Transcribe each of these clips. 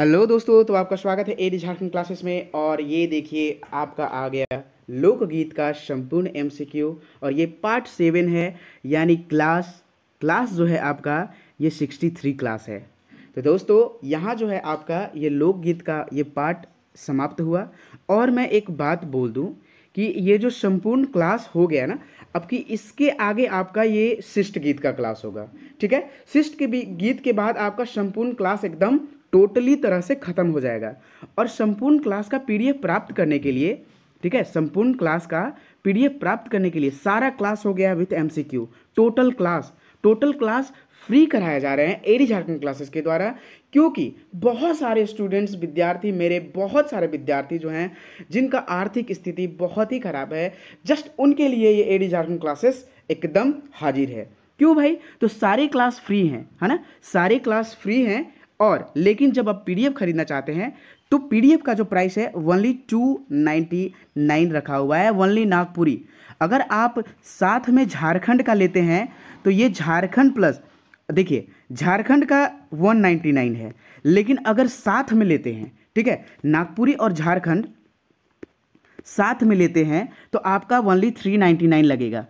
hello दोस्तों तो आपका स्वागत है एडी झारखंड क्लासेस में और ये देखिए आपका आ गया लोकगीत का संपूर्ण एमसीक्यू और ये पार्ट सेवन है यानी क्लास क्लास जो है आपका ये सिक्सटी थ्री क्लास है तो दोस्तों यहाँ जो है आपका ये लोकगीत का ये पार्ट समाप्त हुआ और मैं एक बात बोल दूँ कि ये जो संपूर्ण क्लास हो गया ना अब कि इसके आगे आपका ये शिष्ट गीत का क्लास होगा ठीक है शिष्ट के भी गीत के बाद आपका संपूर्ण क्लास एकदम टोटली तरह से ख़त्म हो जाएगा और संपूर्ण क्लास का पी प्राप्त करने के लिए ठीक है संपूर्ण क्लास का पी प्राप्त करने के लिए सारा क्लास हो गया विथ एम total class total class free कराए जा रहे हैं एडी झारखंड क्लासेस के द्वारा क्योंकि बहुत सारे स्टूडेंट्स विद्यार्थी मेरे बहुत सारे विद्यार्थी जो हैं जिनका आर्थिक स्थिति बहुत ही खराब है जस्ट उनके लिए ये एडी झारखंड क्लासेस एकदम हाजिर है क्यों भाई तो सारे क्लास फ्री हैं है ना सारे क्लास फ्री हैं और लेकिन जब आप पीडीएफ खरीदना चाहते हैं तो पीडीएफ का जो प्राइस है वनली टू नाइन्टी नाइन रखा हुआ है वनली नागपुरी अगर आप साथ में झारखंड का लेते हैं तो ये झारखंड प्लस देखिए झारखंड का वन नाइन्टी नाइन है लेकिन अगर साथ में लेते हैं ठीक है नागपुरी और झारखंड साथ में लेते हैं तो आपका वनली थ्री नाइन्टी नाइन लगेगा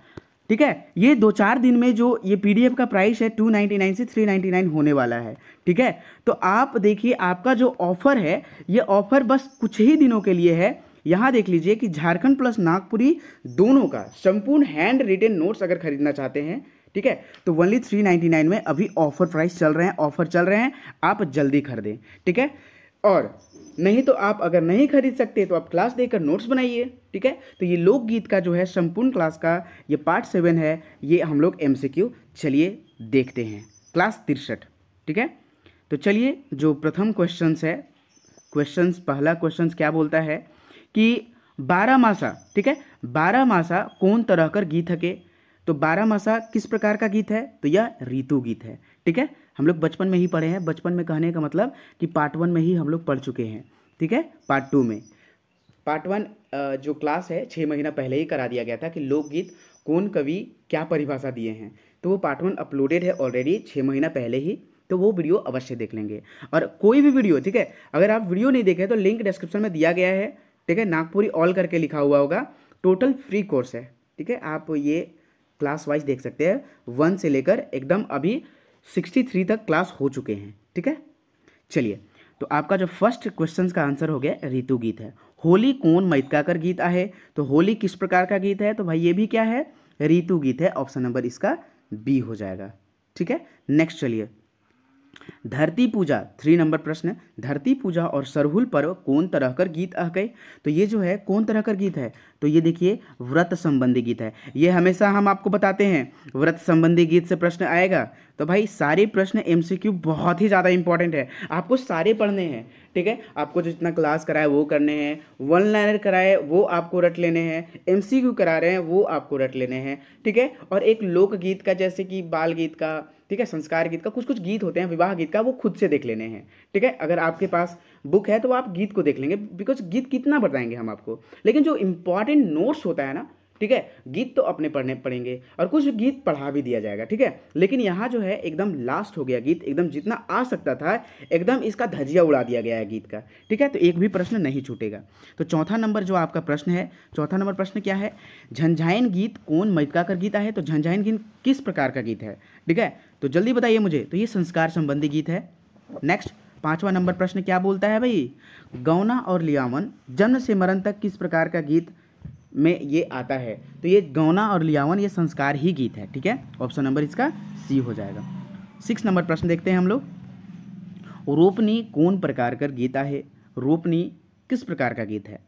ठीक है ये दो चार दिन में जो ये पीडीएफ का प्राइस है 299 से 399 होने वाला है ठीक है तो आप देखिए आपका जो ऑफ़र है ये ऑफ़र बस कुछ ही दिनों के लिए है यहाँ देख लीजिए कि झारखंड प्लस नागपुरी दोनों का संपूर्ण हैंड रिटेन नोट्स अगर खरीदना चाहते हैं ठीक है तो वनली थ्री नाइन्टी नाइन में अभी ऑफर प्राइस चल रहे हैं ऑफर चल रहे हैं आप जल्दी खरीदें ठीक है और नहीं तो आप अगर नहीं खरीद सकते तो आप क्लास देकर नोट्स बनाइए ठीक है तो ये लोकगीत का जो है संपूर्ण क्लास का ये पार्ट सेवन है ये हम लोग एम चलिए देखते हैं क्लास तिरसठ ठीक है तो चलिए जो प्रथम क्वेश्चन है क्वेश्चन पहला क्वेश्चन क्या बोलता है कि बारह मासा ठीक है बारह मासा कौन तरह कर गीत है के तो बारह मासा किस प्रकार का गीत है तो यह ऋतु गीत है ठीक है हम लोग बचपन में ही पढ़े हैं बचपन में कहने का मतलब कि पार्ट वन में ही हम लोग पढ़ चुके हैं ठीक है पार्ट टू में पार्ट वन जो क्लास है छः महीना पहले ही करा दिया गया था कि लोकगीत कौन कवि क्या परिभाषा दिए हैं तो वो पार्ट वन अपलोडेड है ऑलरेडी छः महीना पहले ही तो वो वीडियो अवश्य देख लेंगे और कोई भी वीडियो ठीक है अगर आप वीडियो नहीं देखें तो लिंक डिस्क्रिप्शन में दिया गया है ठीक है नागपुरी ऑल करके लिखा हुआ होगा टोटल फ्री कोर्स है ठीक है आप ये क्लास वाइज देख सकते हैं वन से लेकर एकदम अभी सिक्सटी थ्री तक क्लास हो चुके हैं ठीक है चलिए तो आपका जो फर्स्ट क्वेश्चन का आंसर हो गया ऋतु गीत है होली कौन मैतकाकर गीत है तो होली किस प्रकार का गीत है तो भाई ये भी क्या है ऋतु गीत है ऑप्शन नंबर इसका बी हो जाएगा ठीक है नेक्स्ट चलिए धरती पूजा थ्री नंबर प्रश्न धरती पूजा और सरहुल पर्व कौन तरह कर गीत अह गए तो ये जो है कौन तरह कर गीत है तो ये देखिए व्रत संबंधी गीत है ये हमेशा हम आपको बताते हैं व्रत संबंधी गीत से प्रश्न आएगा तो भाई सारे प्रश्न एमसीक्यू बहुत ही ज़्यादा इंपॉर्टेंट है आपको सारे पढ़ने हैं ठीक है आपको जितना क्लास कराए वो करने हैं वन लाइनर कराए वो आपको रट लेने हैं एमसीक्यू करा रहे हैं वो आपको रट लेने हैं ठीक है और एक लोकगीत का जैसे कि बाल गीत का ठीक है संस्कार गीत का कुछ कुछ गीत होते हैं विवाह गीत का वो खुद से देख लेने हैं ठीक है अगर आपके पास बुक है तो आप गीत को देख लेंगे बिकॉज गीत कितना बताएंगे हम आपको लेकिन जो इंपॉर्टेंट इम्पॉर्टेंट नोट्स होता है ना ठीक है गीत तो अपने पढ़ने पड़ेंगे और कुछ गीत पढ़ा भी दिया जाएगा ठीक है लेकिन यहाँ जो है एकदम लास्ट हो गया गीत एकदम जितना आ सकता था एकदम इसका धजिया उड़ा दिया गया है गीत का ठीक है तो एक भी प्रश्न नहीं छूटेगा तो चौथा नंबर जो आपका प्रश्न है चौथा नंबर प्रश्न क्या है झंझाइन गीत कौन मयका कर गीत है तो झंझाइन गीत किस प्रकार का गीत है ठीक है तो जल्दी बताइए मुझे तो ये संस्कार संबंधी गीत है नेक्स्ट पाँचवा नंबर प्रश्न क्या बोलता है भाई गौना और लियावन जन्म से मरण तक किस प्रकार का गीत में ये आता है तो ये गौना और लियावन ये संस्कार ही गीत है ठीक है ऑप्शन नंबर इसका सी हो जाएगा सिक्स नंबर प्रश्न देखते हैं हम लोग रोपनी कौन प्रकार का गीता है रोपनी किस प्रकार का गीत है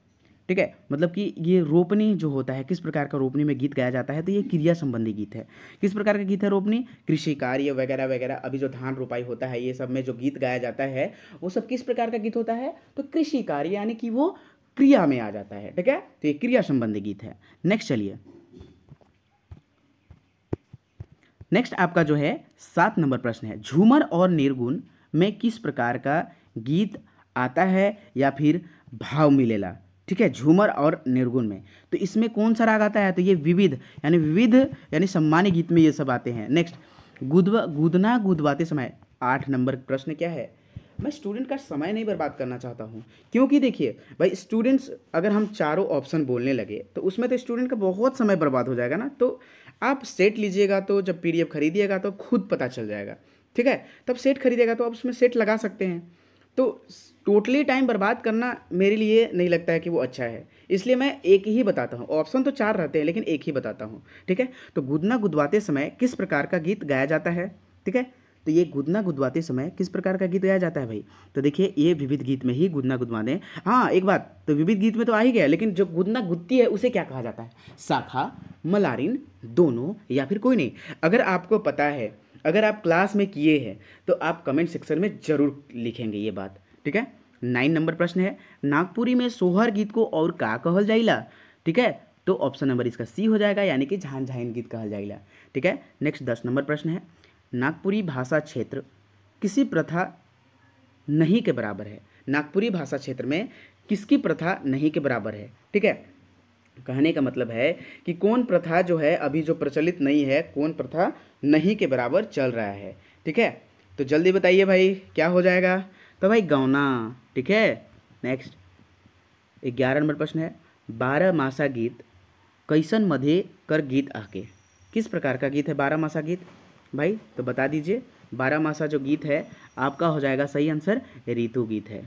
ठीक है मतलब कि ये रोपनी जो होता है किस प्रकार का रोपनी में गीत गाया जाता है तो ये क्रिया संबंधी गीत है किस प्रकार का गीत है रोपनी कृषि कार्य वगैरह वगैरह अभी जो धान रोपाई होता है ये सब में जो गीत गाया जाता है वो सब किस प्रकार का गीत होता है तो कृषि कार्य यानी कि वो क्रिया में आ जाता है ठीक है तो ये क्रिया संबंधी गीत है नेक्स्ट चलिए नेक्स्ट आपका जो है सात नंबर प्रश्न है झूमर और निर्गुण में किस प्रकार का गीत आता है या फिर भाव मिलेला ठीक है झूमर और निर्गुण में तो इसमें कौन सा राग आता है तो ये विविध यानी विविध यानी सम्मान्य गीत में ये सब आते हैं नेक्स्ट गुदवा गुदना गुदवाते समय आठ नंबर प्रश्न क्या है मैं स्टूडेंट का समय नहीं बर्बाद करना चाहता हूँ क्योंकि देखिए भाई स्टूडेंट्स अगर हम चारों ऑप्शन बोलने लगे तो उसमें तो स्टूडेंट का बहुत समय बर्बाद हो जाएगा ना तो आप सेट लीजिएगा तो जब पी खरीदिएगा तो खुद पता चल जाएगा ठीक है तब सेट खरीदेगा तो आप उसमें सेट लगा सकते हैं तो टोटली टाइम बर्बाद करना मेरे लिए नहीं लगता है कि वो अच्छा है इसलिए मैं एक ही बताता हूँ ऑप्शन तो चार रहते हैं लेकिन एक ही बताता हूँ ठीक है तो गुदना गुदवाते समय किस प्रकार का गीत गाया जाता है ठीक है तो ये गुदना गुदवाते समय किस प्रकार का गीत गाया जाता है भाई तो देखिए ये विविध गीत में ही गुदना गुदवा दें हाँ एक बात तो विविध गीत में तो आ ही गया लेकिन जो गुदना गुदती है उसे क्या कहा जाता है शाखा मलारिन दोनों या फिर कोई नहीं अगर आपको पता है अगर आप क्लास में किए हैं तो आप कमेंट सेक्शन में ज़रूर लिखेंगे ये बात ठीक है नाइन नंबर प्रश्न है नागपुरी में सोहर गीत को और का कहल जाइला ठीक है तो ऑप्शन नंबर इसका सी हो जाएगा यानी कि झान झाइन गीत कहा जाएगा ठीक है नेक्स्ट दस नंबर प्रश्न है नागपुरी भाषा क्षेत्र किसी प्रथा नहीं के बराबर है नागपुरी भाषा क्षेत्र में किसकी प्रथा नहीं के बराबर है ठीक है कहने का मतलब है कि कौन प्रथा जो है अभी जो प्रचलित नहीं है कौन प्रथा नहीं के बराबर चल रहा है ठीक है तो जल्दी बताइए भाई क्या हो जाएगा तो भाई गौना ठीक है नेक्स्ट ग्यारह नंबर प्रश्न है बारह मासा गीत कैसन मधे कर गीत आके किस प्रकार का गीत है बारह मासा गीत भाई तो बता दीजिए बारह मासा जो गीत है आपका हो जाएगा सही आंसर ऋतु गीत है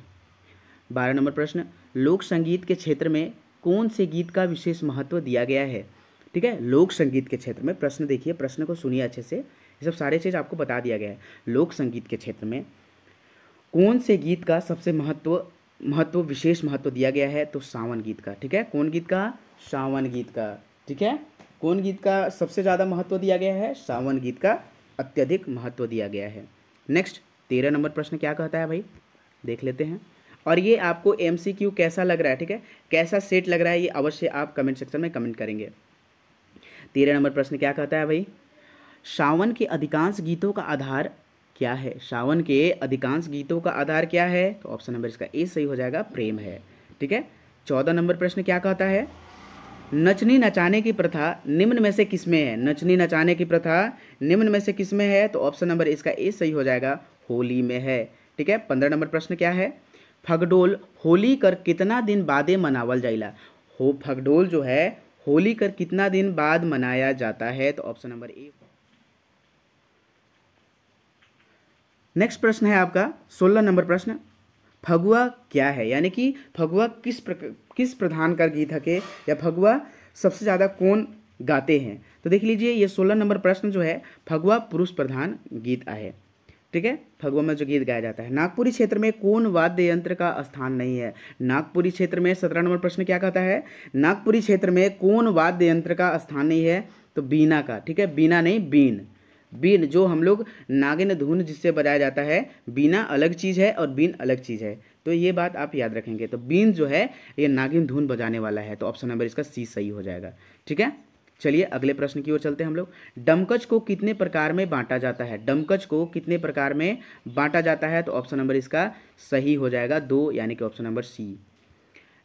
बारह नंबर प्रश्न लोक संगीत के क्षेत्र में कौन से गीत का विशेष महत्व दिया गया है ठीक है लोक संगीत के क्षेत्र में प्रश्न देखिए प्रश्न को सुनिए अच्छे से ये सब सारे चीज़ आपको बता दिया गया है लोक संगीत के क्षेत्र में कौन से गीत का सबसे महत्व महत्व विशेष महत्व दिया गया है तो सावन गीत का ठीक है कौन गीत का सावन गीत का ठीक है कौन गीत का सबसे ज़्यादा महत्व दिया गया है सावन गीत का अत्यधिक महत्व दिया गया है नेक्स्ट तेरह नंबर प्रश्न क्या कहता है भाई देख लेते हैं और ये आपको एम कैसा लग रहा है ठीक है कैसा सेट लग रहा है ये अवश्य आप कमेंट सेक्शन में कमेंट करेंगे तेरह नंबर प्रश्न क्या कहता है भाई सावन के अधिकांश गीतों का आधार क्या है सावन के अधिकांश गीतों का आधार क्या है तो ऑप्शन नंबर इसका ए सही हो जाएगा प्रेम है ठीक है चौदह नंबर प्रश्न क्या कहता है नचनी नचाने की प्रथा निम्न में से किसमें है नचनी नचाने की प्रथा निम्न में से किसमें है तो ऑप्शन नंबर इसका ए सही हो जाएगा होली में है ठीक है पंद्रह नंबर प्रश्न क्या है फगडोल होली कर कितना दिन बादे मनावल जाइला हो फगडोल जो है होली कर कितना दिन बाद मनाया जाता है तो ऑप्शन नंबर ए नेक्स्ट प्रश्न है आपका सोलह नंबर प्रश्न फगुआ क्या है यानी कि फगुआ किस प्र किस प्रधान का गीत है या फगुआ सबसे ज़्यादा कौन गाते हैं तो देख लीजिए ये सोलह नंबर प्रश्न जो है फगुआ पुरुष प्रधान गीत है ठीक है फगुआ में जो गीत गाया जाता है नागपुरी क्षेत्र में कौन वाद्य यंत्र का स्थान नहीं है नागपुरी क्षेत्र में सत्रह नंबर प्रश्न क्या कहता है नागपुरी क्षेत्र में कौन वाद्य यंत्र का स्थान नहीं है तो बीना का ठीक है बीना नहीं बीन बीन जो हम लोग नागिन धुन जिससे बजाया जाता है बीना अलग चीज़ है और बीन अलग चीज़ है तो ये बात आप याद रखेंगे तो बीन जो है ये नागिन धुन बजाने वाला है तो ऑप्शन नंबर इसका सी सही हो जाएगा ठीक है चलिए अगले प्रश्न की ओर चलते हैं हम लोग डमकच को कितने प्रकार में बांटा जाता है डमकच को कितने प्रकार में बांटा जाता है तो ऑप्शन नंबर इसका सही हो जाएगा दो यानी कि ऑप्शन नंबर सी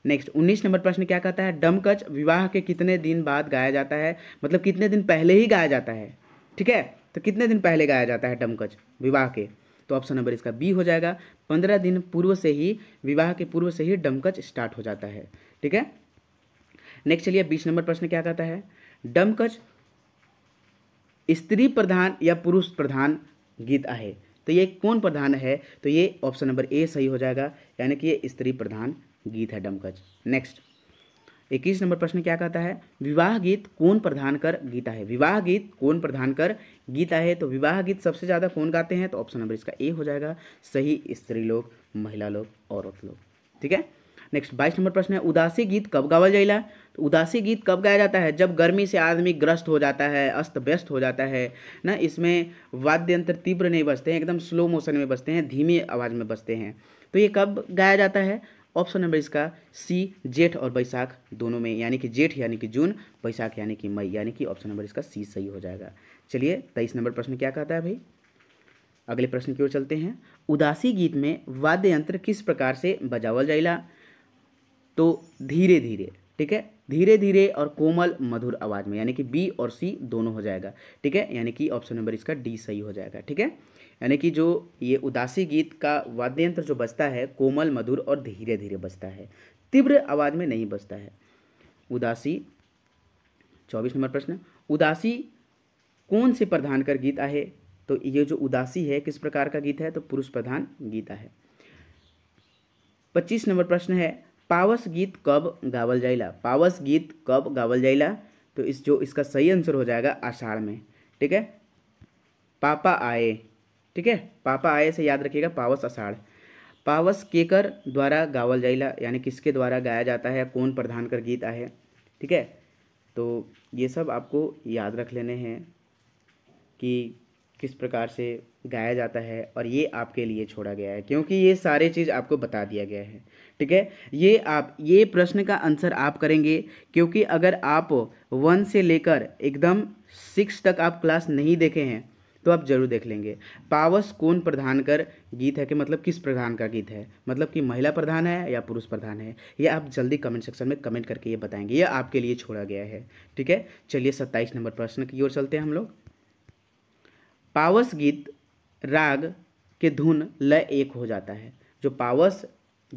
नेक्स्ट उन्नीस नंबर प्रश्न क्या कहता है डमकच विवाह के कितने दिन बाद गाया जाता है मतलब कितने दिन पहले ही गाया जाता है ठीक है तो कितने दिन पहले गाया जाता है डमकच विवाह के तो ऑप्शन नंबर इसका बी हो जाएगा पंद्रह दिन पूर्व से ही विवाह के पूर्व से ही डमकच स्टार्ट हो जाता है ठीक है नेक्स्ट चलिए बीस नंबर प्रश्न क्या कहता है डमकच स्त्री प्रधान या पुरुष प्रधान गीत आए तो ये कौन प्रधान है तो ये ऑप्शन नंबर ए सही हो जाएगा यानी कि ये स्त्री प्रधान गीत है डमकच नेक्स्ट इक्कीस नंबर प्रश्न क्या कहता है विवाह गीत कौन प्रधान कर गीता है विवाह गीत कौन प्रधान कर गीता है तो विवाह गीत सबसे ज़्यादा कौन गाते हैं तो ऑप्शन नंबर इसका ए हो जाएगा सही स्त्री लोग महिला लोग औरत लोग ठीक है नेक्स्ट बाईस नंबर प्रश्न है उदासी गीत कब गावल जाइला तो उदासी गीत कब गाया जाता है जब गर्मी से आदमी ग्रस्त हो जाता है अस्त व्यस्त हो जाता है ना इसमें वाद्य यंत्र तीव्र नहीं बजते हैं एकदम स्लो मोशन में बजते हैं धीमी आवाज़ में बजते हैं तो ये कब गाया जाता है ऑप्शन नंबर इसका सी जेठ और बैसाख दोनों में यानी कि जेठ यानी कि जून बैसाख यानी कि मई यानी कि ऑप्शन नंबर इसका सी सही हो जाएगा चलिए तेईस नंबर प्रश्न क्या कहता है भाई अगले प्रश्न की ओर चलते हैं उदासी गीत में वाद्य यंत्र किस प्रकार से बजावल जाएगा तो धीरे धीरे ठीक है धीरे धीरे और कोमल मधुर आवाज़ में यानी कि बी और सी दोनों हो जाएगा ठीक है यानी कि ऑप्शन नंबर इसका डी सही हो जाएगा ठीक है यानी कि जो ये उदासी गीत का वाद्य यंत्र जो बजता है कोमल मधुर और धीरे धीरे बजता है तीव्र आवाज़ में नहीं बजता है उदासी चौबीस नंबर प्रश्न उदासी कौन से प्रधान कर गीत है तो ये जो उदासी है किस प्रकार का गीत है तो पुरुष प्रधान गीता है पच्चीस नंबर प्रश्न है पावस गीत कब गावल जाइला पावस गीत कब गावल जाइला तो इस जो इसका सही आंसर हो जाएगा आषाढ़ में ठीक है पापा आए ठीक है पापा आए से याद रखिएगा पावस अषाढ़ पावस केकर द्वारा गावल जाइला यानी किसके द्वारा गाया जाता है कौन प्रधान कर गीत आए ठीक है तो ये सब आपको याद रख लेने हैं कि किस प्रकार से गाया जाता है और ये आपके लिए छोड़ा गया है क्योंकि ये सारे चीज़ आपको बता दिया गया है ठीक है ये आप ये प्रश्न का आंसर आप करेंगे क्योंकि अगर आप वन से लेकर एकदम सिक्स तक आप क्लास नहीं देखे हैं तो आप जरूर देख लेंगे पावस कौन प्रधान कर गीत है कि मतलब किस प्रधान का गीत है मतलब कि महिला प्रधान है या पुरुष प्रधान है ये आप जल्दी कमेंट सेक्शन में कमेंट करके ये बताएंगे ये आपके लिए छोड़ा गया है ठीक है चलिए सत्ताईस नंबर प्रश्न की ओर चलते हैं हम लोग पावस गीत राग के धुन लय एक हो जाता है जो पावस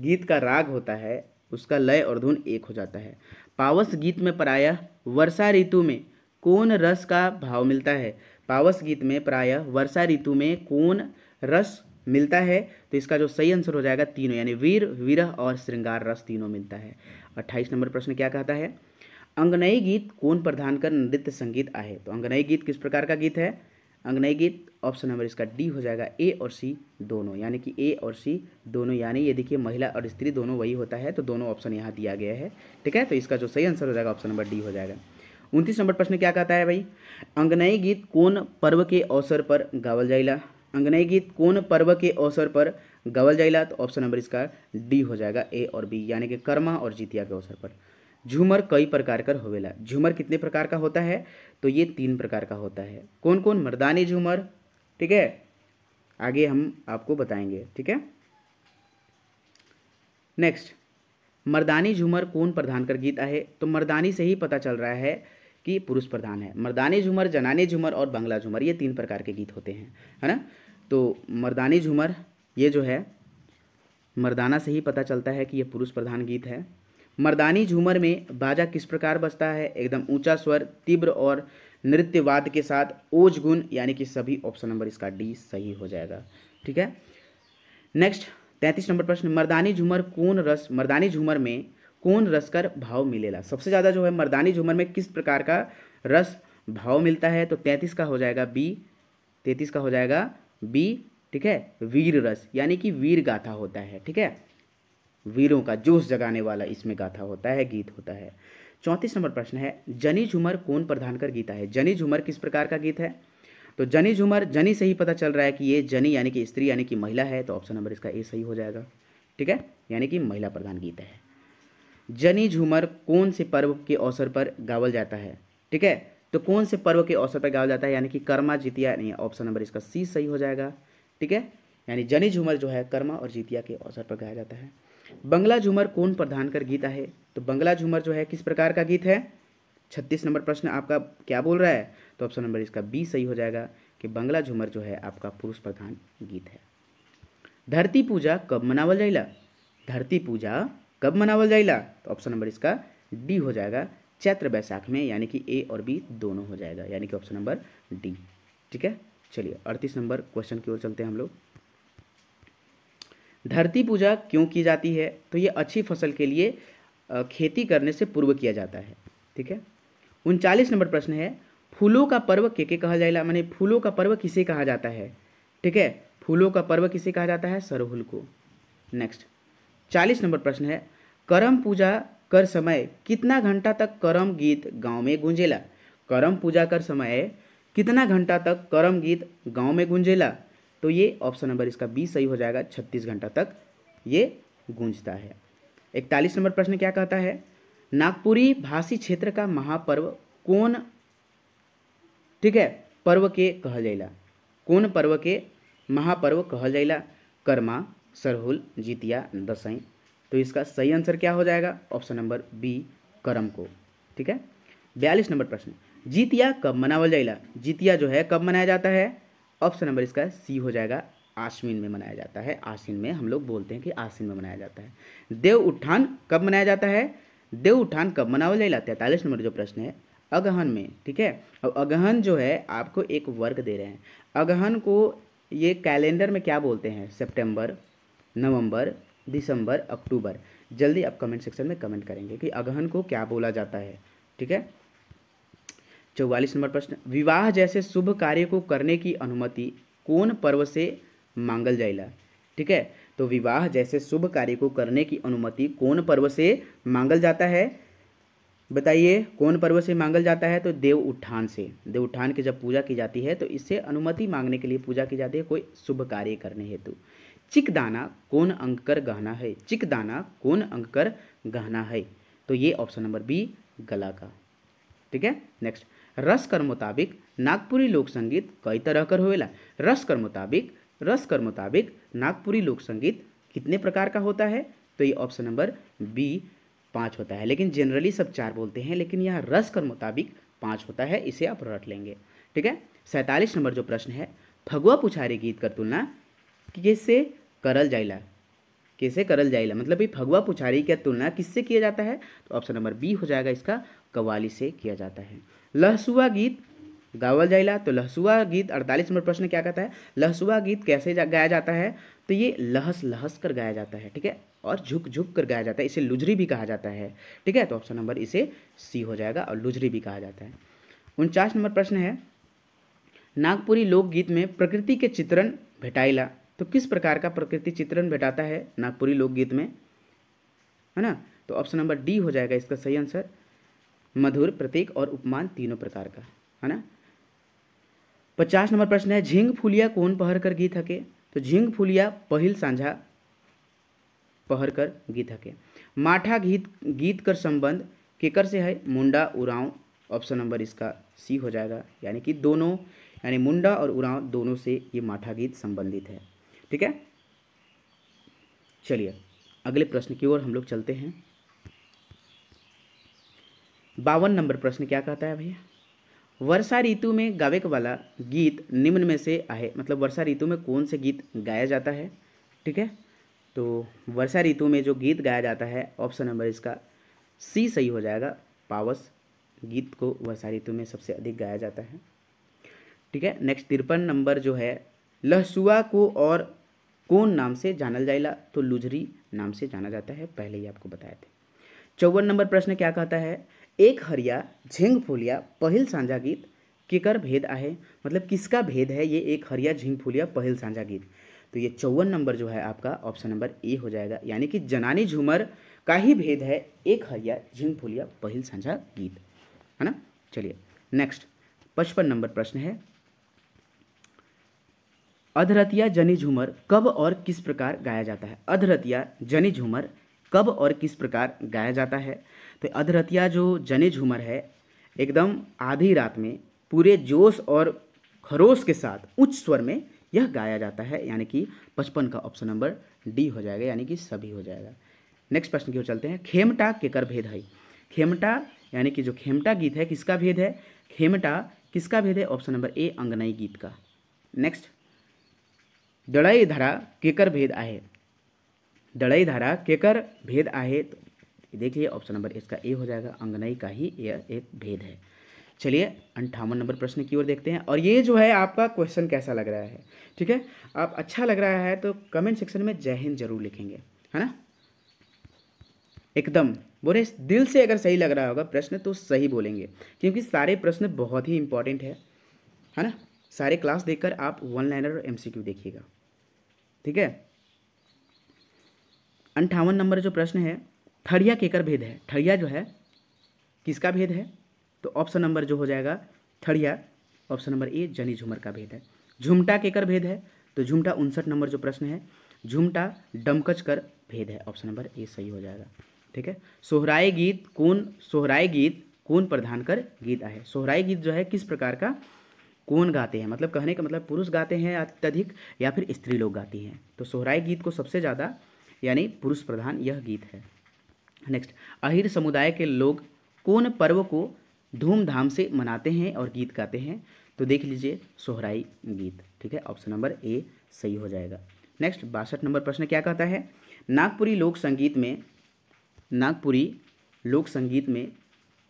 गीत का राग होता है उसका लय और धुन एक हो जाता है पावस गीत में पराया वर्षा ऋतु में कौन रस का भाव मिलता है पावस गीत में प्रायः वर्षा ऋतु में कौन रस मिलता है तो इसका जो सही आंसर हो जाएगा तीनों यानी वीर विरह और श्रृंगार रस तीनों मिलता है अट्ठाईस नंबर प्रश्न क्या कहता है अंगनई गीत कौन प्रधान कर नृत्य संगीत आए तो अंगनई गीत किस प्रकार का गीत है अंगनई गीत ऑप्शन नंबर इसका डी हो जाएगा ए और सी दोनों यानी कि ए और सी दोनों यानी ये देखिए महिला और स्त्री दोनों वही होता है तो दोनों ऑप्शन यहाँ दिया गया है ठीक है तो इसका जो सही आंसर हो जाएगा ऑप्शन नंबर डी हो जाएगा उनतीस नंबर प्रश्न क्या कहता है भाई अंगनई गीत कौन पर्व के अवसर पर गावल जाइला अंगनई गीत कौन पर्व के अवसर पर गावल जाइला तो ऑप्शन नंबर इसका डी हो जाएगा ए और बी यानी कि कर्मा और जीतिया के अवसर पर झूमर कई प्रकार का होवेला झूमर कितने प्रकार का होता है तो ये तीन प्रकार का होता है कौन कौन मर्दानी झूमर ठीक है आगे हम आपको बताएंगे ठीक है नेक्स्ट मर्दानी झूमर कौन प्रधान कर गीत है तो मर्दानी से ही पता चल रहा है कि पुरुष प्रधान है मर्दानी झूमर जनानी झूमर और बंगला झूमर ये तीन प्रकार के गीत होते हैं है ना तो मर्दानी झूमर ये जो है मर्दाना से ही पता चलता है कि यह पुरुष प्रधान गीत है मर्दानी झूमर में बाजा किस प्रकार बजता है एकदम ऊंचा स्वर तीव्र और नृत्यवाद के साथ ओज गुण यानी कि सभी ऑप्शन नंबर इसका डी सही हो जाएगा ठीक है नेक्स्ट तैंतीस नंबर प्रश्न मर्दानी झूमर कौन रस मर्दानी झूमर में कौन रस कर भाव मिलेला सबसे ज़्यादा जो है मर्दानी झूमर में किस प्रकार का रस भाव मिलता है तो तैंतीस का हो जाएगा बी तैंतीस का हो जाएगा बी ठीक है वीर रस यानी कि वीर गाथा होता है ठीक है वीरों का जोश जगाने वाला इसमें गाथा होता है गीत होता है चौंतीस नंबर प्रश्न है जनी झूमर कौन प्रधान कर गीता है जनी झूमर किस प्रकार का गीत है तो जनी झूमर जनी से ही पता चल रहा है कि ये जनी यानी कि स्त्री यानी कि महिला है तो ऑप्शन नंबर इसका ए सही हो जाएगा ठीक है यानी कि महिला प्रधान गीत है जनी झूमर कौन से पर्व के अवसर पर गावल जाता है ठीक है तो कौन से पर्व के अवसर पर गावल जाता है यानी कि कर्मा जितिया नहीं ऑप्शन नंबर इसका सी सही हो जाएगा ठीक है यानी जनी झूमर जो है कर्मा और जितिया के अवसर पर गाया जाता है बंगला झूमर कौन प्रधान कर गीत है तो बंगला झूमर जो है किस प्रकार का गीत है छत्तीस नंबर प्रश्न आपका क्या बोल रहा है तो ऑप्शन नंबर इसका बी सही हो जाएगा कि बंगला झूमर जो है आपका पुरुष प्रधान गीत है धरती पूजा कब मनावल जाएगा धरती पूजा कब मनावल जाएगा तो ऑप्शन नंबर इसका डी हो जाएगा चैत्र बैसाख में यानी कि ए और बी दोनों हो जाएगा यानी कि ऑप्शन नंबर डी ठीक है चलिए अड़तीस नंबर क्वेश्चन की ओर चलते हैं हम लोग धरती पूजा क्यों की जाती है तो ये अच्छी फसल के लिए खेती करने से पूर्व किया जाता है ठीक है उनचालीस नंबर प्रश्न है फूलों का पर्व के के कहा जाएगा मानी फूलों का पर्व किसे कहा जाता है ठीक है फूलों का पर्व किसे कहा जाता है सरहुल को नेक्स्ट चालीस नंबर प्रश्न है करम पूजा कर समय कितना घंटा तक करम गीत गांव में गूंजेला करम पूजा कर समय कितना घंटा तक करम गीत गांव में गूंजेला तो ये ऑप्शन नंबर इसका बी सही हो जाएगा छत्तीस घंटा तक ये गूंजता है इकतालीस नंबर प्रश्न क्या कहता है नागपुरी भाषी क्षेत्र का महापर्व कौन ठीक है पर्व के कह जाइला कौन पर्व के महापर्व कह जाएगा कर्मा सरहुल जितिया दसई तो इसका सही आंसर क्या हो जाएगा ऑप्शन नंबर बी करम को ठीक है बयालीस नंबर प्रश्न जीतिया कब मनावल जाएगा जीतिया जो है कब मनाया जाता है ऑप्शन नंबर इसका सी हो जाएगा आश्विन में मनाया जाता है आश्विन में हम लोग बोलते हैं कि आश्विन में मनाया जाता है देव उत्थान कब मनाया जाता है देव उत्थान कब मनावल जाएगा तैंतालीस नंबर जो प्रश्न है अगहन में ठीक है अब अगहन जो है आपको एक वर्ग दे रहे हैं अगहन को ये कैलेंडर में क्या बोलते हैं सेप्टेम्बर नवम्बर दिसंबर अक्टूबर जल्दी आप कमेंट सेक्शन में कमेंट करेंगे कि अगहन को क्या बोला जाता है ठीक है चौवालीस नंबर प्रश्न विवाह जैसे शुभ कार्य को करने की अनुमति कौन पर्व से मांगल जाएगा ठीक है तो विवाह जैसे शुभ कार्य को करने की अनुमति कौन पर्व से मांगल जाता है बताइए कौन पर्व से मांगल जाता है तो देव उठान से देव उठान की जब पूजा की जाती है तो इससे अनुमति मांगने के लिए पूजा की जाती है कोई शुभ कार्य करने हेतु चिकदाना कौन अंक कर गहना है चिकदाना कौन अंक कर गहना है तो ये ऑप्शन नंबर बी गला का ठीक है नेक्स्ट रस कर मुताबिक नागपुरी लोक संगीत कई तरह कर होएला रस कर मुताबिक रस कर मुताबिक नागपुरी लोक संगीत कितने प्रकार का होता है तो ये ऑप्शन नंबर बी पाँच होता है लेकिन जनरली सब चार बोलते हैं लेकिन यहाँ रस कर मुताबिक पाँच होता है इसे आप रट लेंगे ठीक है सैंतालीस नंबर जो प्रश्न है फगुआ पुछारी गीत कर तुलना कैसे करल जाइला कैसे करल जाइला मतलब ये फगुआ पुछारी की तुलना किससे किया जाता है तो ऑप्शन नंबर बी हो जाएगा इसका कवाली से किया जाता है लहसुआ गीत गावल जाइला तो लहसुआ गीत अड़तालीस नंबर प्रश्न क्या कहता है लहसुआ गीत कैसे जा, गाया जाता है तो ये लहस लहस कर गाया जाता है ठीक है और झुक झुक कर गाया जाता है इसे लुजरी भी कहा जाता है ठीक है तो ऑप्शन नंबर इसे सी हो जाएगा और लुजरी भी कहा जाता है उनचास नंबर प्रश्न है नागपुरी लोकगीत में प्रकृति के चित्रण भेटाइला तो किस प्रकार का प्रकृति चित्रण बैठाता है नागपुरी लोकगीत में है ना तो ऑप्शन नंबर डी हो जाएगा इसका सही आंसर मधुर प्रतीक और उपमान तीनों प्रकार का है ना पचास नंबर प्रश्न है झिंग फुलिया कौन पहर कर गीत हके तो झिंग फुलिया पहिल सांझा पहर कर गीत हके माठा गीत गीत कर संबंध केकर से है मुंडा उराव ऑप्शन नंबर इसका सी हो जाएगा यानी कि दोनों यानी मुंडा और उराव दोनों से ये माठा गीत संबंधित है ठीक है चलिए अगले प्रश्न की ओर हम लोग चलते हैं बावन नंबर प्रश्न क्या कहता है भैया वर्षा ऋतु में गावेक वाला गीत निम्न में से आए मतलब वर्षा ऋतु में कौन से गीत गाया जाता है ठीक है तो वर्षा ऋतु में जो गीत गाया जाता है ऑप्शन नंबर इसका सी सही हो जाएगा पावस गीत को वर्षा ऋतु में सबसे अधिक गाया जाता है ठीक है नेक्स्ट तिरपन नंबर जो है लहसुआ को और कौन नाम से जानल जाएगा तो लुजरी नाम से जाना जाता है पहले ही आपको बताए थे चौवन नंबर प्रश्न क्या कहता है एक हरिया झिंग फूलिया पहिल साझा गीत किकर भेद आए मतलब किसका भेद है ये एक हरिया झिंग फूलिया पहिल साझा गीत तो ये चौवन नंबर जो है आपका ऑप्शन नंबर ए हो जाएगा यानी कि जनानी झूमर का ही भेद है एक हरिया झिंग फूलिया पहल साझा गीत है ना चलिए नेक्स्ट पचपन नंबर प्रश्न है अधरतिया जनी झूमर कब और किस प्रकार गाया जाता है अधरतिया जनी झूमर कब और किस प्रकार गाया जाता है तो अधरतिया जो जनी झूमर है एकदम आधी रात में पूरे जोश और खरोश के साथ उच्च स्वर में यह गाया जाता है यानी कि पचपन का ऑप्शन नंबर डी हो जाएगा यानी कि सभी हो जाएगा नेक्स्ट प्रश्न की ओर चलते हैं खेमटा केकर भेद है खेमटा यानी कि जो खेमटा गीत है किसका भेद है खेमटा किसका भेद है ऑप्शन नंबर ए अंगनई गीत का नेक्स्ट दळाई धारा केकर भेद आहे दड़ई धारा केकर भेद आहे तो देखिए ऑप्शन नंबर इसका ए हो जाएगा अंगनई का ही यह एक भेद है चलिए अंठावन नंबर प्रश्न की ओर देखते हैं और ये जो है आपका क्वेश्चन कैसा लग रहा है ठीक है आप अच्छा लग रहा है तो कमेंट सेक्शन में जय हिंद जरूर लिखेंगे है ना एकदम बोले दिल से अगर सही लग रहा होगा प्रश्न तो सही बोलेंगे क्योंकि सारे प्रश्न बहुत ही इंपॉर्टेंट है है ना सारे क्लास देखकर आप वन लाइनर और एमसीक्यू देखिएगा ठीक है अंठावन नंबर जो प्रश्न है ठड़िया केकर भेद है ठड़िया जो है किसका भेद है तो ऑप्शन नंबर जो हो जाएगा ठड़िया ऑप्शन नंबर ए जनी झूमर का भेद है झुमटा केकर भेद है तो झुमटा उनसठ नंबर जो प्रश्न है झुमटा डमकच कर भेद है ऑप्शन नंबर ए सही हो जाएगा ठीक है सोहराए गीत कौन सोहराए गीत कौन प्रधान कर गीत आए सोहराए गीत जो है किस प्रकार का कौन गाते हैं मतलब कहने का मतलब पुरुष गाते हैं अत्यधिक या फिर स्त्री लोग गाती हैं तो सोहराय गीत को सबसे ज़्यादा यानी पुरुष प्रधान यह गीत है नेक्स्ट अहिर समुदाय के लोग कौन पर्व को धूमधाम से मनाते हैं और गीत गाते हैं तो देख लीजिए सोहराई गीत ठीक है ऑप्शन नंबर ए सही हो जाएगा नेक्स्ट बासठ नंबर प्रश्न क्या कहता है नागपुरी लोक संगीत में नागपुरी लोक संगीत में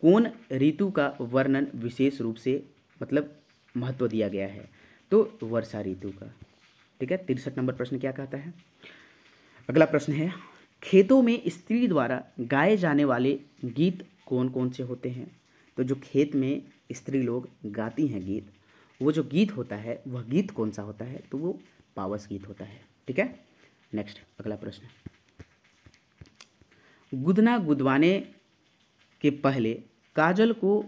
कौन ऋतु का वर्णन विशेष रूप से मतलब महत्व दिया गया है तो वर्षा ऋतु का ठीक है तिरसठ नंबर प्रश्न क्या कहता है अगला प्रश्न है खेतों में स्त्री द्वारा गाए जाने वाले गीत कौन कौन से होते हैं तो जो खेत में स्त्री लोग गाती हैं गीत वो जो गीत होता है वह गीत कौन सा होता है तो वो पावस गीत होता है ठीक है नेक्स्ट अगला प्रश्न गुदना गुदवाने के पहले काजल को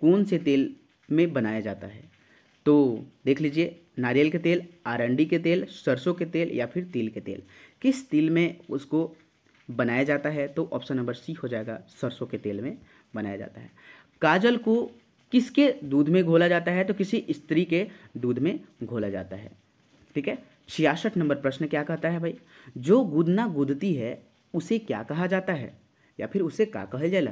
कौन से तेल में बनाया जाता है तो देख लीजिए नारियल के तेल आरंडी के तेल सरसों के तेल या फिर तिल के तेल किस तिल में उसको बनाया जाता है तो ऑप्शन नंबर सी हो जाएगा सरसों के तेल में बनाया जाता है काजल को किसके दूध में घोला जाता है तो किसी स्त्री के दूध में घोला जाता है ठीक है छियासठ नंबर प्रश्न क्या कहता है भाई जो गुदना गुदती है उसे क्या कहा जाता है या फिर उसे का कहा जाला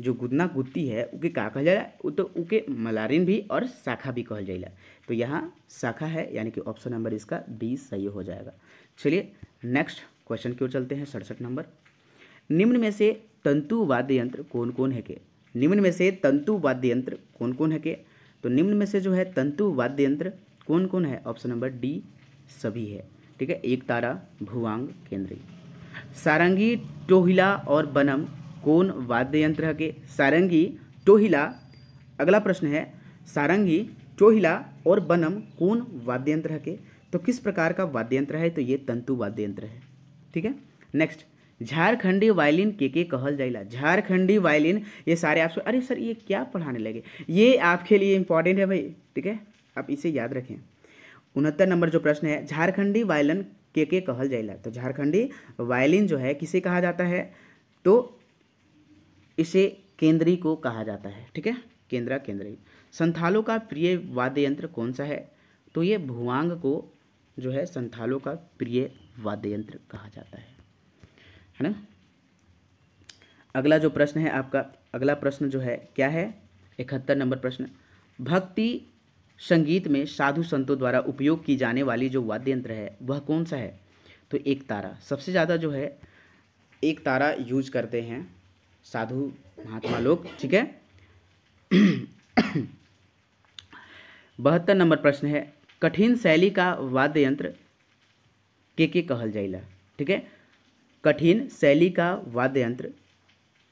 जो गुदना गुत्ती है उके का कहल जाए तो उके मलारिन भी और शाखा भी कहल जाएगा तो यहाँ शाखा है यानी कि ऑप्शन नंबर इसका बी सही हो जाएगा चलिए नेक्स्ट क्वेश्चन की ओर चलते हैं सड़सठ नंबर निम्न में से तंतु वाद्य यंत्र कौन कौन है के निम्न में से तंतु वाद्य यंत्र कौन कौन है के तो निम्न में से जो है तंतु वाद्य यंत्र कौन कौन है ऑप्शन नंबर डी सभी है ठीक है एक तारा भुवांग केंद्रीय सारंगी टोहिला और बनम कौन वाद्य यंत्र के सारंगी टोहिला अगला प्रश्न है सारंगी टोहिला और बनम कौन वाद्य यंत्र के तो किस प्रकार का वाद्य यंत्र है तो ये तंतु वाद्य यंत्र है ठीक है नेक्स्ट झारखंडी वायलिन के के कहल जाइला झारखंडी वायलिन ये सारे आपसे अरे सर ये क्या पढ़ाने लगे ये आपके लिए इंपॉर्टेंट है भाई ठीक है आप इसे याद रखें उनहत्तर नंबर जो प्रश्न है झारखंडी वायलिन के के कहल जाइला तो झारखंडी वायलिन जो है किसे कहा जाता है तो इसे केंद्रीय को कहा जाता है ठीक है केंद्रा केंद्रीय संथालों का प्रिय वाद्य यंत्र कौन सा है तो ये भुवांग को जो है संथालों का प्रिय वाद्य यंत्र कहा जाता है है ना अगला जो प्रश्न है आपका अगला प्रश्न जो है क्या है इकहत्तर नंबर प्रश्न भक्ति संगीत में साधु संतों द्वारा उपयोग की जाने वाली जो वाद्य यंत्र है वह कौन सा है तो एक तारा सबसे ज़्यादा जो है एक तारा यूज करते हैं साधु महात्मा लोग ठीक है बहत्तर नंबर प्रश्न है कठिन शैली का वाद्य यंत्र के के कहल जाइला ठीक है कठिन शैली का वाद्य यंत्र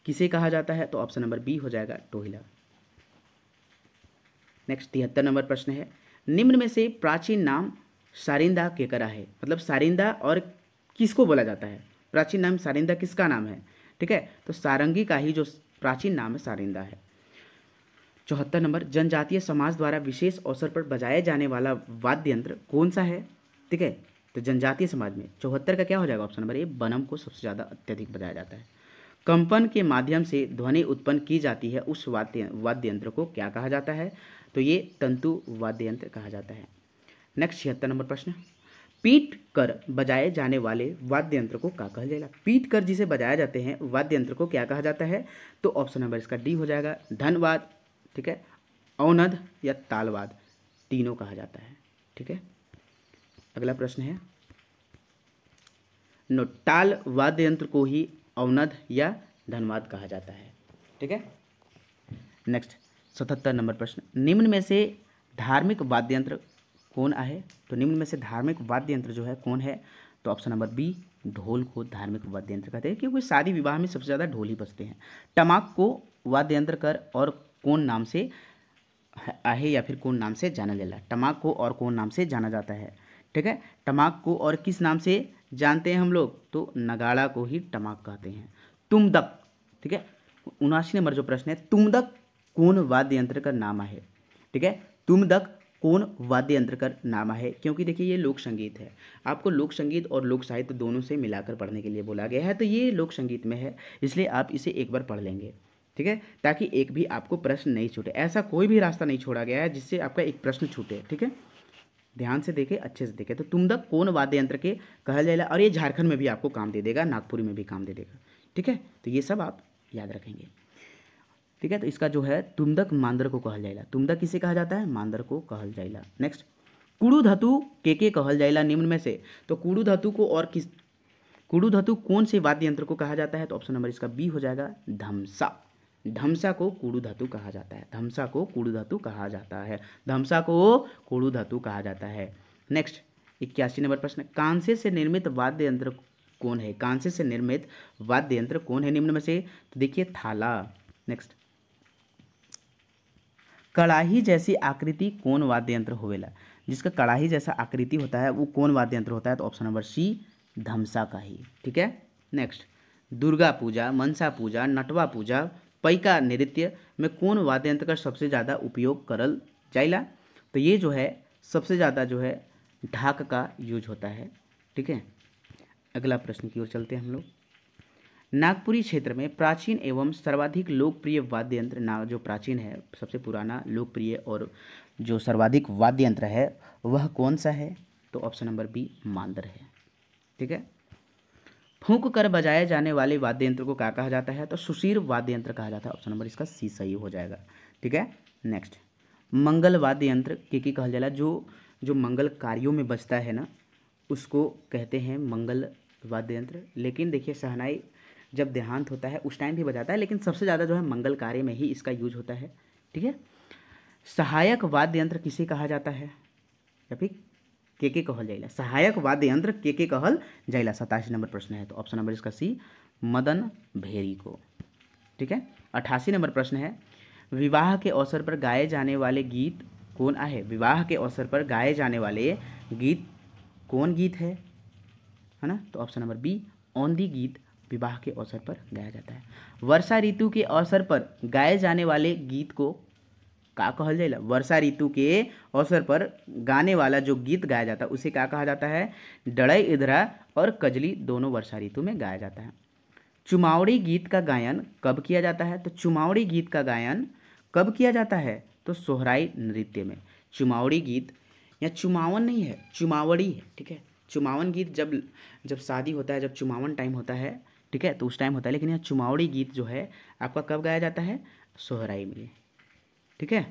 किसे कहा जाता है तो ऑप्शन नंबर बी हो जाएगा टोहिला नेक्स्ट तिहत्तर नंबर प्रश्न है निम्न में से प्राचीन नाम सारिंदा केकरा है मतलब सारिंदा और किसको बोला जाता है प्राचीन नाम सारिंदा किसका नाम है ठीक है तो सारंगी का ही जो प्राचीन नाम है सारिंदा है चौहत्तर नंबर जनजातीय समाज द्वारा विशेष अवसर पर बजाया जाने वाला वाद्य यंत्र कौन सा है ठीक है तो जनजातीय समाज में चौहत्तर का क्या हो जाएगा ऑप्शन नंबर ए बनम को सबसे ज़्यादा अत्यधिक बजाया जाता है कंपन के माध्यम से ध्वनि उत्पन्न की जाती है उस वाद्य वाद्य यंत्र को क्या कहा जाता है तो ये तंतु वाद्य यंत्र कहा जाता है नेक्स्ट छिहत्तर नंबर प्रश्न पीट कर बजाए जाने वाले वाद्य यंत्र को क्या कहा जाएगा पीट कर जिसे बजाया जाते हैं वाद्य यंत्र को क्या कहा जाता है तो ऑप्शन नंबर इसका डी हो जाएगा धनवाद ठीक है औनद या तालवाद तीनों कहा जाता है ठीक है अगला प्रश्न है नो ताल वाद्य यंत्र को ही औनद या धनवाद कहा जाता है ठीक है नेक्स्ट सतहत्तर नंबर प्रश्न निम्न में से धार्मिक वाद्य यंत्र कौन आए तो निम्न में से धार्मिक वाद्य यंत्र जो है कौन है तो ऑप्शन नंबर बी ढोल को धार्मिक वाद्य यंत्र कहते हैं क्योंकि शादी विवाह में सबसे ज़्यादा ढोल ही बजते हैं टमाक को वाद्य यंत्र कर और कौन नाम से आहे या फिर कौन नाम से जाना जाता है टमाक को और कौन नाम से जाना जाता है ठीक है टमाक को और किस नाम से जानते हैं हम लोग तो नगाड़ा को ही टमाक कहते हैं तुमदक ठीक है उनासी नंबर जो प्रश्न है तुमदक कौन वाद्य यंत्र का नाम है ठीक है तुमदक कौन वाद्य यंत्र का नाम है क्योंकि देखिए ये लोक संगीत है आपको लोक संगीत और लोक साहित्य दोनों से मिलाकर पढ़ने के लिए बोला गया है तो ये लोक संगीत में है इसलिए आप इसे एक बार पढ़ लेंगे ठीक है ताकि एक भी आपको प्रश्न नहीं छूटे ऐसा कोई भी रास्ता नहीं छोड़ा गया है जिससे आपका एक प्रश्न छूटे ठीक है ध्यान से देखें अच्छे से देखें तो तुमदक कौन वाद्य यंत्र के कहा जाएगा और ये झारखंड में भी आपको काम दे देगा नागपुरी में भी काम दे देगा ठीक है तो ये सब आप याद रखेंगे ठीक है तो इसका जो है तुमदक मांदर को कहल जाएगा तुमदक किसे कहा जाता है मांदर को कहल जाएगा नेक्स्ट कुड़ु धातु के के कहल जाएगा निम्न में से तो कुड़ु धातु को और किस कुड़ु धातु कौन से वाद्य यंत्र को कहा जाता है तो ऑप्शन नंबर इसका बी हो जाएगा धमसा धमसा को कुड़ु धातु कहा जाता है धमसा को कुड़ू धातु कहा जाता है धमसा को कुड़ु धातु कहा जाता है नेक्स्ट इक्यासी नंबर प्रश्न कांसे से निर्मित वाद्य यंत्र कौन है कांसे से निर्मित वाद्य यंत्र कौन है निम्न में से तो देखिए थाला नेक्स्ट कड़ाही जैसी आकृति कौन वाद्य यंत्र होवेला जिसका कड़ाही जैसा आकृति होता है वो कौन वाद्य यंत्र होता है तो ऑप्शन नंबर सी धमसा का ही ठीक है नेक्स्ट दुर्गा पूजा मनसा पूजा नटवा पूजा पैका नृत्य में कौन वाद्य यंत्र का सबसे ज़्यादा उपयोग करल जाइला तो ये जो है सबसे ज़्यादा जो है ढाक का यूज होता है ठीक है अगला प्रश्न की ओर चलते हैं हम लोग नागपुरी क्षेत्र में प्राचीन एवं सर्वाधिक लोकप्रिय वाद्य यंत्र ना जो प्राचीन है सबसे पुराना लोकप्रिय और जो सर्वाधिक वाद्य यंत्र है वह कौन सा है तो ऑप्शन नंबर बी मांदर है ठीक है फूंक कर बजाए जाने वाले वाद्य यंत्र को क्या कहा जाता है तो सुशीर वाद्य यंत्र कहा जाता है ऑप्शन नंबर इसका सी सही हो जाएगा ठीक है नेक्स्ट मंगल वाद्य यंत्र के की कहा जाए जो जो मंगल कार्यों में बजता है ना उसको कहते हैं मंगल वाद्य यंत्र लेकिन देखिए सहनाई जब देहांत होता है उस टाइम भी बजाता है लेकिन सबसे ज़्यादा जो है मंगल कार्य में ही इसका यूज होता है ठीक है सहायक वाद्य यंत्र किसे कहा जाता है या फिर के के कहल जाइला सहायक वाद्य यंत्र के के कहल जाइला सतासी नंबर प्रश्न है तो ऑप्शन नंबर इसका सी मदन भेरी को ठीक है अठासी नंबर प्रश्न है विवाह के अवसर पर गाए जाने वाले गीत कौन है विवाह के अवसर पर गाए जाने वाले गीत कौन गीत है है ना तो option number B on the गीत विवाह के अवसर पर गाया जाता है वर्षा ऋतु के अवसर पर गाए जाने वाले गीत को का कहा जाएगा वर्षा ऋतु के अवसर पर गाने वाला जो गीत गाया जाता है उसे क्या कहा जाता है डड़ई इधरा और कजली दोनों वर्षा ऋतु में गाया जाता है चुमावड़ी गीत का गायन कब किया जाता है तो चुमावड़ी गीत का गायन कब किया जाता है तो सोहराई नृत्य में चुमावड़ी गीत या चुमावन नहीं है चुमावड़ी है ठीक है चुमावन गीत जब जब शादी होता है जब चुमावन टाइम होता है ठीक है तो उस टाइम होता है लेकिन यह चुमावड़ी गीत जो है आपका कब गाया जाता है सोहराई में ठीक है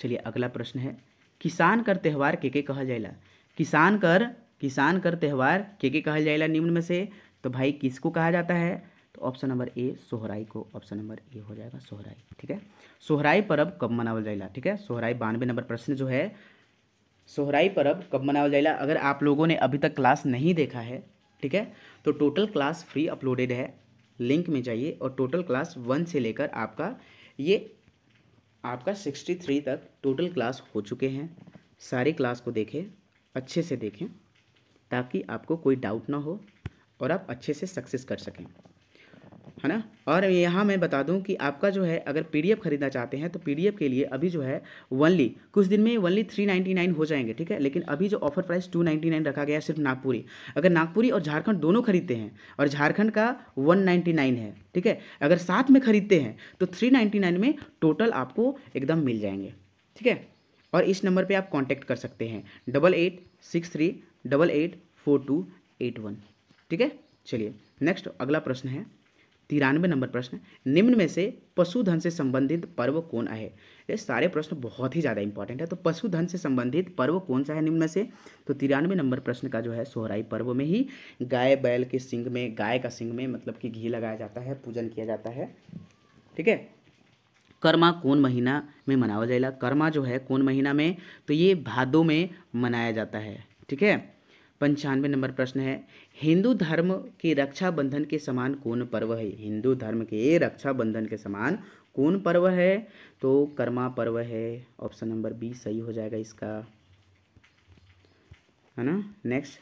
चलिए अगला प्रश्न है किसान कर त्यौहार के के कहा जाएला किसान कर किसान कर त्यौहार के के कहा जाएला निम्न में से तो भाई किसको कहा जाता है तो ऑप्शन नंबर ए सोहराई को ऑप्शन नंबर ए हो जाएगा सोहराई ठीक है सोहराई पर्व कब मनावल जाएगा ठीक है सोहराई बानवे नंबर प्रश्न जो है सोहराई पर्व कब मनावल जाएगा अगर आप लोगों ने अभी तक क्लास नहीं देखा है ठीक है तो टोटल क्लास फ्री अपलोडेड है लिंक में जाइए और टोटल क्लास वन से लेकर आपका ये आपका सिक्सटी थ्री तक टोटल क्लास हो चुके हैं सारे क्लास को देखें अच्छे से देखें ताकि आपको कोई डाउट ना हो और आप अच्छे से सक्सेस कर सकें है ना और यहाँ मैं बता दूं कि आपका जो है अगर पीडीएफ खरीदना चाहते हैं तो पीडीएफ के लिए अभी जो है वनली कुछ दिन में वनली थ्री नाइन्टी नाइन हो जाएंगे ठीक है लेकिन अभी जो offer price two ninety nine रखा गया है सिर्फ नागपुरी अगर नागपुरी और झारखंड दोनों खरीदते हैं और झारखंड का वन नाइन्टी नाइन है ठीक है अगर साथ में खरीदते हैं तो थ्री नाइन्टी नाइन में टोटल आपको एकदम मिल जाएंगे ठीक है और इस नंबर पर आप कॉन्टैक्ट कर सकते हैं double eight six three double eight four two eight one ठीक है चलिए नेक्स्ट अगला प्रश्न है तिरानवे नंबर प्रश्न निम्न में से पशुधन से संबंधित पर्व कौन है ये सारे प्रश्न बहुत ही ज़्यादा इंपॉर्टेंट है तो पशुधन से संबंधित पर्व कौन सा है निम्न में से तो तिरानवे नंबर प्रश्न का जो है सोहराई पर्व में ही गाय बैल के सिंग में गाय का सिंग में मतलब कि घी लगाया जाता है पूजन किया जाता है ठीक है कर्मा कौन महीना में मनाया जाएगा कर्मा जो है कौन महीना में तो ये भादों में मनाया जाता है ठीक है पंचानवे नंबर प्रश्न है हिंदू धर्म के रक्षाबंधन के समान कौन पर्व है हिंदू धर्म के रक्षाबंधन के समान कौन पर्व है तो कर्मा पर्व है ऑप्शन नंबर बी सही हो जाएगा इसका है ना नेक्स्ट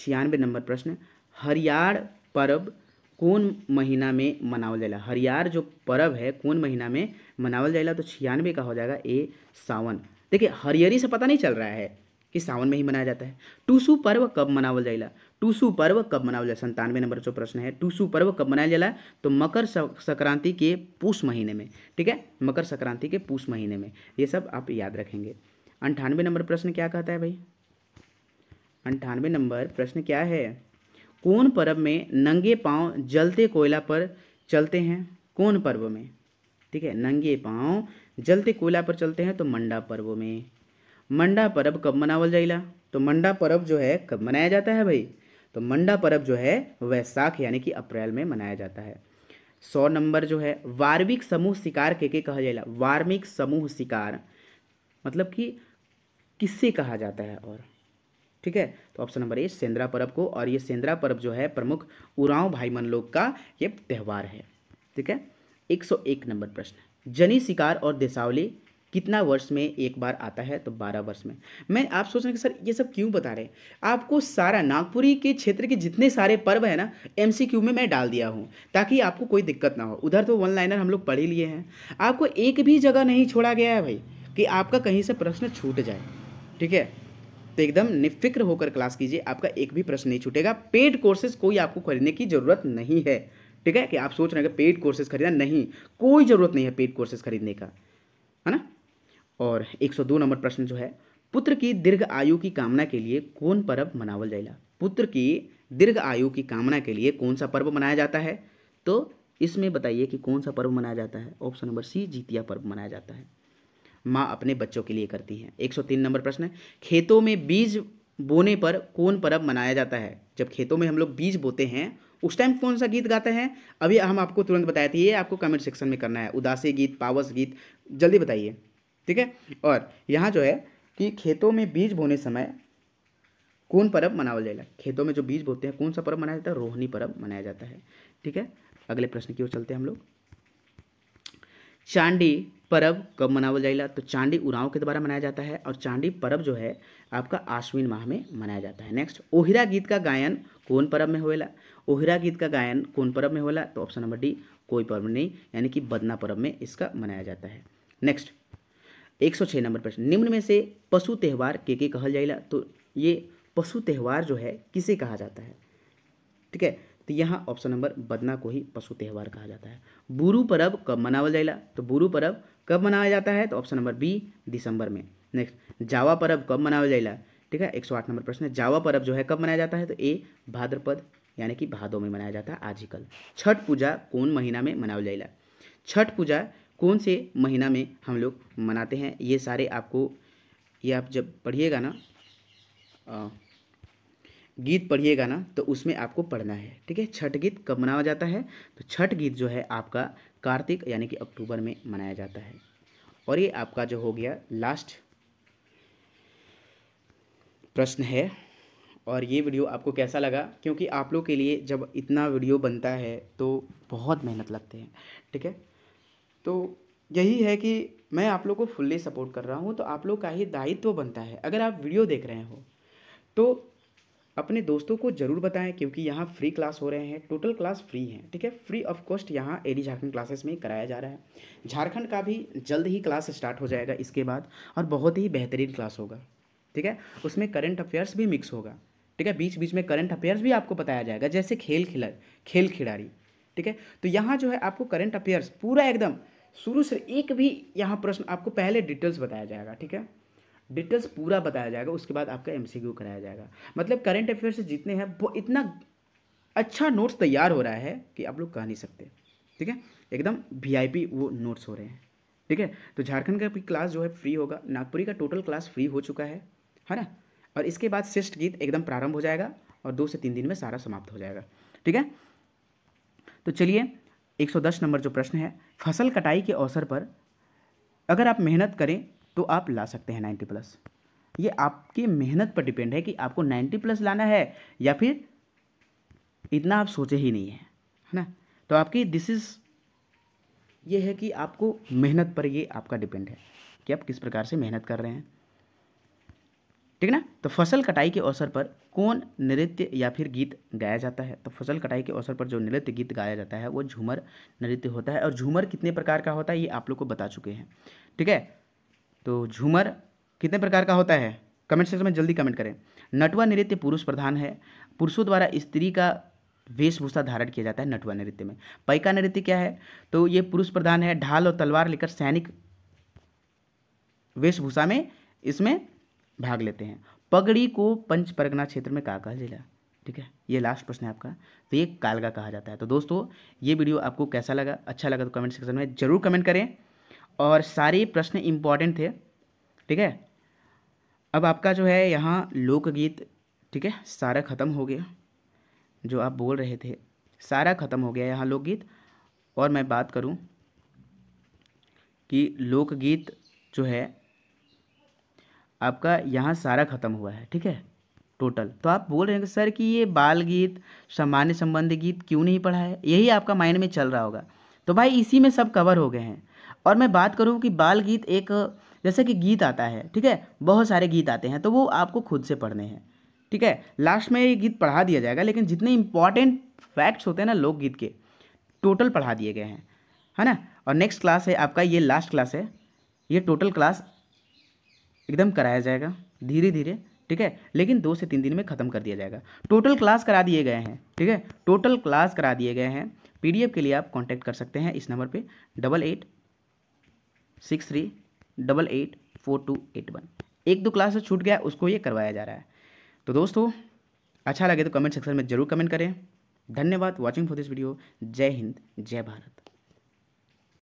छियानवे नंबर प्रश्न हरियाण पर्व कौन महीना में मनावल जाए हरियार जो पर्व है कौन महीना में मनावल जाएगा तो छियानवे का हो जाएगा ए सावन देखिए हरियरी से पता नहीं चल रहा है कि सावन में ही मनाया जाता है टूसू पर्व कब मनावल जाएगा टूसू पर्व कब मनावल जाए संतानवे नंबर जो प्रश्न है टूसू पर्व कब मनाया जाला तो मकर संक्रांति के पूष महीने में ठीक है मकर संक्रांति के पूष महीने में ये सब आप याद रखेंगे अंठानवे नंबर प्रश्न क्या कहता है भाई अंठानवे नंबर प्रश्न क्या है कौन पर्व में नंगे पाँव जलते कोयला पर चलते हैं कौन पर्व में ठीक है नंगे पाँव जलते कोयला पर चलते हैं तो मंडा पर्व में मंडा परब कब मनावल जाइला तो मंडा परब जो है कब मनाया जाता है भाई तो मंडा परब जो है वैसाख यानी कि अप्रैल में मनाया जाता है सौ नंबर जो है वार्मिक समूह शिकार के के कहा जाएगा वार्मिक समूह शिकार मतलब कि किससे कहा जाता है और ठीक है तो ऑप्शन नंबर ए सेंद्रा परब को और ये सेंद्रा परब जो है प्रमुख उराव भाई मन लोग का ये त्यौहार है ठीक है एक सौ एक नंबर प्रश्न जनी शिकार और देशावली कितना वर्ष में एक बार आता है तो बारह वर्ष में मैं आप सोच रहे कि सर ये सब क्यों बता रहे हैं आपको सारा नागपुरी के क्षेत्र के जितने सारे पर्व है ना एम में मैं डाल दिया हूँ ताकि आपको कोई दिक्कत ना हो उधर तो वन लाइनर हम लोग पढ़ ही लिए हैं आपको एक भी जगह नहीं छोड़ा गया है भाई कि आपका कहीं से प्रश्न छूट जाए ठीक है तो एकदम निफिक्र होकर क्लास कीजिए आपका एक भी प्रश्न नहीं छूटेगा पेड कोर्सेज कोई आपको खरीदने की ज़रूरत नहीं है ठीक है कि आप सोच रहे हैं कि पेड कोर्सेज खरीदना नहीं कोई ज़रूरत नहीं है पेड कोर्सेज खरीदने का है ना और 102 नंबर प्रश्न जो है पुत्र की दीर्घ आयु की कामना के लिए कौन पर्व मनावल जाएगा पुत्र की दीर्घ आयु की कामना के लिए कौन सा पर्व मनाया जाता है तो इसमें बताइए कि कौन सा पर्व मनाया जाता है ऑप्शन नंबर सी जीतिया पर्व मनाया जाता है माँ अपने बच्चों के लिए करती हैं 103 नंबर प्रश्न है खेतों में बीज बोने पर कौन पर्व मनाया जाता है जब खेतों में हम लोग बीज बोते हैं उस टाइम कौन सा गीत गाते हैं अभी हम आपको तुरंत बताए थे ये आपको कमेंट सेक्शन में करना है उदासी गीत पावस गीत जल्दी बताइए ठीक है और यहाँ जो है कि खेतों में बीज बोने समय कौन पर्व मनावल जाएगा खेतों में जो बीज बोते हैं कौन सा पर्व मनाया जाता है रोहिणी पर्व मनाया जाता है ठीक है अगले प्रश्न की ओर चलते हैं हम लोग चांडी पर्व कब मनावल जाएगा तो चांडी उड़ाव के द्वारा मनाया जाता है और चांडी पर्व जो है आपका आश्विन माह में मनाया जाता है नेक्स्ट ओहिरा गीत का गायन कौन पर्व में होएला ओहिरा गीत का गायन कौन पर्व में होला तो ऑप्शन नंबर डी कोई पर्व नहीं यानी कि बदना पर्व में इसका मनाया जाता है नेक्स्ट एक सौ छः नंबर प्रश्न निम्न में से पशु त्यौहार के के कहल जाएगा तो ये पशु त्यौहार जो है किसे कहा जाता है ठीक है तो यहाँ ऑप्शन नंबर बदना को ही पशु त्यौहार कहा जाता है बुरु परब कब मनावल जाएगा तो बुरु परब कब मनाया जाता है तो ऑप्शन नंबर बी दिसंबर में नेक्स्ट जावा परब कब मनावल जाएगा ठीक है एक सौ आठ नंबर प्रश्न है जावा पर्व जो है कब मनाया जाता है तो ए भाद्रपद यानी कि भादों में मनाया जाता है आजकल छठ पूजा कौन महीना में मनाया जाएगा छठ पूजा कौन से महीना में हम लोग मनाते हैं ये सारे आपको ये आप जब पढ़िएगा ना आ, गीत पढ़िएगा ना तो उसमें आपको पढ़ना है ठीक है छठ गीत कब मनाया जाता है तो छठ गीत जो है आपका कार्तिक यानी कि अक्टूबर में मनाया जाता है और ये आपका जो हो गया लास्ट प्रश्न है और ये वीडियो आपको कैसा लगा क्योंकि आप लोग के लिए जब इतना वीडियो बनता है तो बहुत मेहनत लगते हैं ठीक है तो यही है कि मैं आप लोग को फुल्ली सपोर्ट कर रहा हूँ तो आप लोग का ही दायित्व बनता है अगर आप वीडियो देख रहे हो तो अपने दोस्तों को ज़रूर बताएं क्योंकि यहाँ फ्री क्लास हो रहे हैं टोटल क्लास फ्री है ठीक है फ्री ऑफ कॉस्ट यहाँ एडी झारखंड क्लासेस में कराया जा रहा है झारखंड का भी जल्द ही क्लास स्टार्ट हो जाएगा इसके बाद और बहुत ही बेहतरीन क्लास होगा ठीक है उसमें करंट अफेयर्स भी मिक्स होगा ठीक है बीच बीच में करंट अफेयर्स भी आपको बताया जाएगा जैसे खेल खिला खेल खिलाड़ी ठीक है तो यहाँ जो है आपको करंट अफेयर्स पूरा एकदम शुरू से एक भी यहाँ प्रश्न आपको पहले डिटेल्स बताया जाएगा ठीक है डिटेल्स पूरा बताया जाएगा उसके बाद आपका एम कराया जाएगा मतलब करंट अफेयर्स जितने हैं वो इतना अच्छा नोट्स तैयार हो रहा है कि आप लोग कह नहीं सकते ठीक है एकदम वी वो नोट्स हो रहे हैं ठीक है तो झारखंड का भी क्लास जो है फ्री होगा नागपुरी का टोटल क्लास फ्री हो चुका है है ना और इसके बाद श्रेष्ठ गीत एकदम प्रारंभ हो जाएगा और दो से तीन दिन में सारा समाप्त हो जाएगा ठीक है तो चलिए 110 नंबर जो प्रश्न है फसल कटाई के अवसर पर अगर आप मेहनत करें तो आप ला सकते हैं 90 प्लस ये आपकी मेहनत पर डिपेंड है कि आपको 90 प्लस लाना है या फिर इतना आप सोचे ही नहीं है है ना तो आपकी दिस इज़ ये है कि आपको मेहनत पर ये आपका डिपेंड है कि आप किस प्रकार से मेहनत कर रहे हैं ठीक है ना तो फसल कटाई के अवसर पर कौन नृत्य या फिर गीत गाया जाता है तो फसल कटाई के अवसर पर जो नृत्य गीत गाया जाता है वो झूमर नृत्य होता है और झूमर कितने प्रकार का होता है ये आप लोग को बता चुके हैं ठीक है तो झूमर कितने प्रकार का होता है कमेंट सेक्शन में जल्दी कमेंट करें नटवा नृत्य पुरुष प्रधान है पुरुषों द्वारा स्त्री का वेशभूषा धारण किया जाता है नटवा नृत्य में पैका नृत्य क्या है तो ये पुरुष प्रधान है ढाल और तलवार लेकर सैनिक वेशभूषा में इसमें भाग लेते हैं पगड़ी को पंच परगना क्षेत्र में कहा जिला ठीक है ये लास्ट प्रश्न है आपका तो ये कालगा कहा जाता है तो दोस्तों ये वीडियो आपको कैसा लगा अच्छा लगा तो कमेंट सेक्शन में ज़रूर कमेंट करें और सारे प्रश्न इम्पॉर्टेंट थे ठीक है अब आपका जो है यहाँ लोकगीत ठीक है सारा ख़त्म हो गया जो आप बोल रहे थे सारा ख़त्म हो गया यहाँ लोकगीत और मैं बात करूँ कि लोकगीत जो है आपका यहाँ सारा ख़त्म हुआ है ठीक है टोटल तो आप बोल रहे हैं कि सर कि ये बाल गीत सामान्य संबंध गीत क्यों नहीं पढ़ा है यही आपका माइंड में चल रहा होगा तो भाई इसी में सब कवर हो गए हैं और मैं बात करूँ कि बाल गीत एक जैसे कि गीत आता है ठीक है बहुत सारे गीत आते हैं तो वो आपको खुद से पढ़ने हैं ठीक है लास्ट में ये गीत पढ़ा दिया जाएगा लेकिन जितने इंपॉर्टेंट फैक्ट्स होते हैं ना लोकगीत के टोटल पढ़ा दिए गए हैं है ना और नेक्स्ट क्लास है आपका ये लास्ट क्लास है ये टोटल क्लास एकदम कराया जाएगा धीरे धीरे ठीक है लेकिन दो से तीन दिन में ख़त्म कर दिया जाएगा टोटल क्लास करा दिए गए हैं ठीक है टोटल क्लास करा दिए गए हैं पी के लिए आप कॉन्टैक्ट कर सकते हैं इस नंबर पर double eight six three double eight four two eight one एक दो क्लास जो तो छूट गया उसको ये करवाया जा रहा है तो दोस्तों अच्छा लगे तो कमेंट सेक्शन में ज़रूर कमेंट करें धन्यवाद वॉचिंग फॉर दिस वीडियो जय हिंद जय भारत